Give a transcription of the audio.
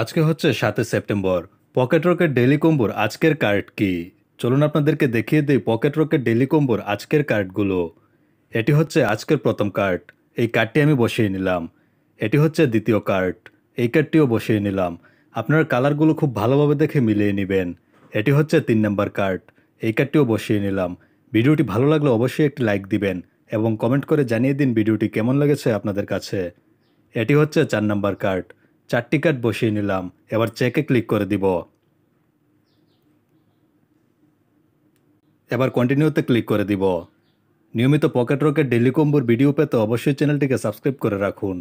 আজকে হচ্ছে সাতে সেপ্টেম্বর পকেট রকেট ডেলি কম্বোর আজকের কার্ড কি চলুন আপনাদেরকে দেখিয়ে দিই পকেট রকেট ডেলি কম্বোর আজকের কার্ডগুলো এটি হচ্ছে আজকের প্রথম কার্ড এই কার্ডটি আমি বসিয়ে নিলাম এটি হচ্ছে দ্বিতীয় কার্ড এই কার্ডটিও বসিয়ে নিলাম আপনার কালারগুলো খুব ভালোভাবে দেখে মিলিয়ে নেবেন এটি হচ্ছে তিন নম্বর কার্ড এই কার্ডটিও বসিয়ে নিলাম ভিডিওটি ভালো লাগলে অবশ্যই একটি লাইক দিবেন এবং কমেন্ট করে জানিয়ে দিন ভিডিওটি কেমন লেগেছে আপনাদের কাছে এটি হচ্ছে চার নম্বর কার্ড চারটি কার্ড বসিয়ে নিলাম এবার চেকে ক্লিক করে দিব এবার কন্টিনিউতে ক্লিক করে দিব নিয়মিত পকেট রকেট ডেলি কম্বোর ভিডিও পেতে অবশ্যই চ্যানেলটিকে সাবস্ক্রাইব করে রাখুন